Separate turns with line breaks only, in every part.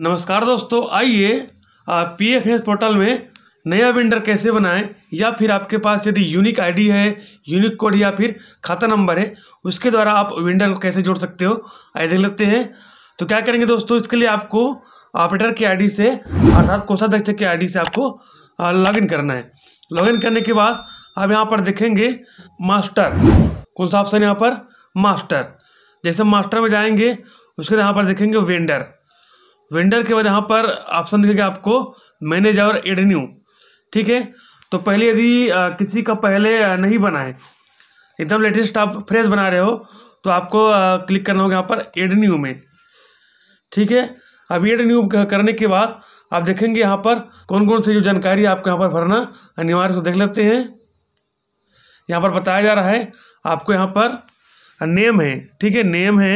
नमस्कार दोस्तों आइए पी एफ एस पोर्टल में नया वेंडर कैसे बनाएं या फिर आपके पास यदि यूनिक आईडी है यूनिक कोड या फिर खाता नंबर है उसके द्वारा आप वेंडर को कैसे जोड़ सकते हो आइए देख लेते हैं तो क्या करेंगे दोस्तों इसके लिए आपको ऑपरेटर की आईडी से अर्थात कोषाध्यक्ष की आईडी से आपको लॉगिन करना है लॉगिन करने के बाद आप यहाँ पर देखेंगे मास्टर कौन सा ऑप्शन यहाँ पर मास्टर जैसे मास्टर में जाएंगे उसके यहाँ पर देखेंगे वेंडर वेंडर के बाद यहाँ पर ऑप्शन दिखेगा आपको मैनेज और एड न्यू ठीक है तो पहले यदि किसी का पहले नहीं बना है एकदम लेटेस्ट आप फ्रेश बना रहे हो तो आपको क्लिक करना होगा यहाँ पर एड न्यू में ठीक है अब एड न्यू करने के बाद आप देखेंगे यहाँ पर कौन कौन सी जो जानकारी आपको यहाँ पर भरना अनिवार्य को तो देख लेते हैं यहाँ पर बताया जा रहा है आपको यहाँ पर नेम है ठीक है नेम है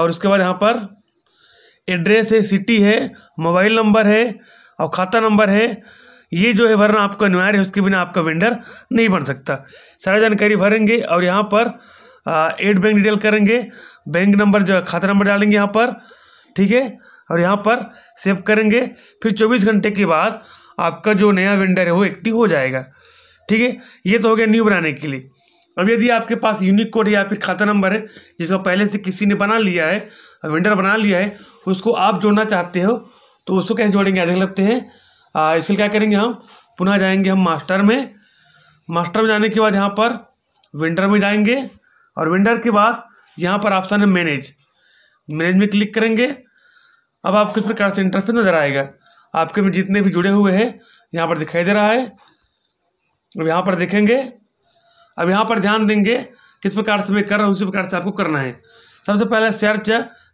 और उसके बाद यहाँ पर एड्रेस है सिटी है मोबाइल नंबर है और खाता नंबर है ये जो है भरना आपको अनिवार्य है उसके बिना आपका वेंडर नहीं बन सकता सारा जानकारी भरेंगे और यहाँ पर एड बैंक डिटेल करेंगे बैंक नंबर जो खाता नंबर डालेंगे यहाँ पर ठीक है और यहाँ पर सेव करेंगे फिर 24 घंटे के बाद आपका जो नया वेंडर है वो एक्टिव हो जाएगा ठीक है ये तो हो गया न्यू बनाने के लिए अब यदि आपके पास यूनिक कोड या फिर खाता नंबर है जिसको पहले से किसी ने बना लिया है वेंडर बना लिया है उसको आप जोड़ना चाहते हो तो उसको कैसे जोड़ेंगे देख लगते हैं इसके लिए क्या करेंगे हम पुनः जाएंगे हम मास्टर में मास्टर में जाने के बाद यहाँ पर वेंडर में जाएंगे और वेंडर के बाद यहाँ पर ऑप्शन है मैनेज मैनेज में क्लिक करेंगे अब आपको इस प्रकार से इंटरफेस नज़र आएगा आपके में जितने भी जुड़े हुए हैं यहाँ पर दिखाई दे रहा है अब यहाँ पर देखेंगे अब यहाँ पर ध्यान देंगे किस प्रकार से मैं कर रहा हूँ उसी प्रकार से आपको करना है सबसे पहले सर्च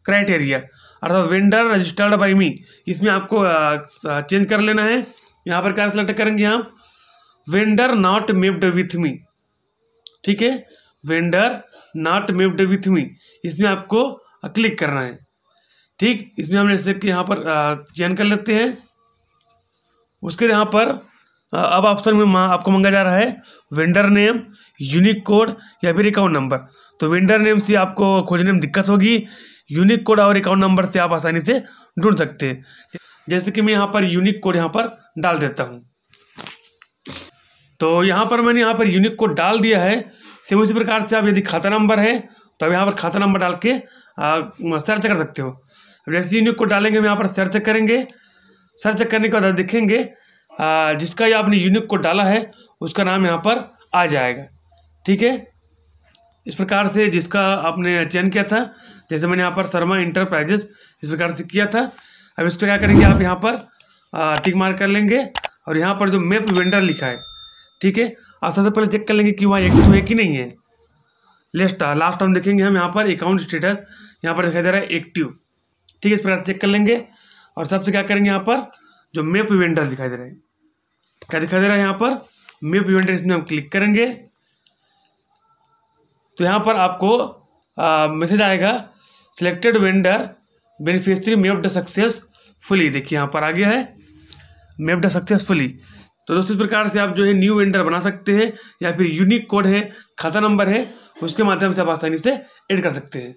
क्राइटेरिया अर्थात वेंडर रजिस्टर्ड बाई मी इसमें आपको चेंज कर लेना है यहाँ पर क्या सिलेक्ट करेंगे हम vendor not mapped with me ठीक है vendor not mapped with me इसमें आपको क्लिक करना है ठीक इसमें हम जैसे कि यहाँ पर चेंज कर लेते हैं उसके यहाँ पर अब ऑप्शन में आपको मंगा जा रहा है वेंडर नेम यूनिक कोड या फिर अकाउंट नंबर तो वेंडर नेम से आपको खोजने में दिक्कत होगी यूनिक कोड और अकाउंट नंबर से आप आसानी से ढूंढ सकते हैं जैसे कि मैं यहाँ पर यूनिक कोड यहाँ पर डाल देता हूँ तो यहाँ पर मैंने यहाँ पर यूनिक कोड डाल दिया है सेम उसी प्रकार से आप यदि खाता नंबर है तो आप यहाँ पर खाता नंबर डाल के सर्च कर सकते हो जैसे यूनिक कोड डालेंगे हम यहाँ पर सर्च करेंगे सर्च करने के बाद देखेंगे जिसका ये आपने यूनिक कोड डाला है उसका नाम यहाँ पर आ जाएगा ठीक है इस प्रकार से जिसका आपने चयन किया था जैसे मैंने यहाँ पर शर्मा इंटरप्राइजेस इस प्रकार से किया था अब इसको क्या करेंगे आप यहाँ पर टिक मार कर लेंगे और यहाँ पर जो मैप वेंडर लिखा है ठीक है आप सबसे पहले चेक कर लेंगे कि वहाँ एक तो एक ही नहीं है लेस्ट लास्ट हम देखेंगे हम यहाँ पर अकाउंट स्टेटस यहाँ पर दिखाई दे रहा है एक्टिव ठीक है इस प्रकार चेक कर लेंगे और सबसे क्या करेंगे यहाँ पर जो मैप वेंडर दिखाई दे रहा है क्या दिखा दे रहा है यहाँ पर मिप इवेंट इसमें हम क्लिक करेंगे तो यहाँ पर आपको मैसेज आएगा selected vendor beneficiary mapped successfully देखिए यहाँ पर आ गया है मेप द सक्सेसफुली तो दोस्तों इस प्रकार से आप जो है न्यू वेंडर बना सकते हैं या फिर यूनिक कोड है खाता नंबर है उसके माध्यम से आप आसानी से एड कर सकते हैं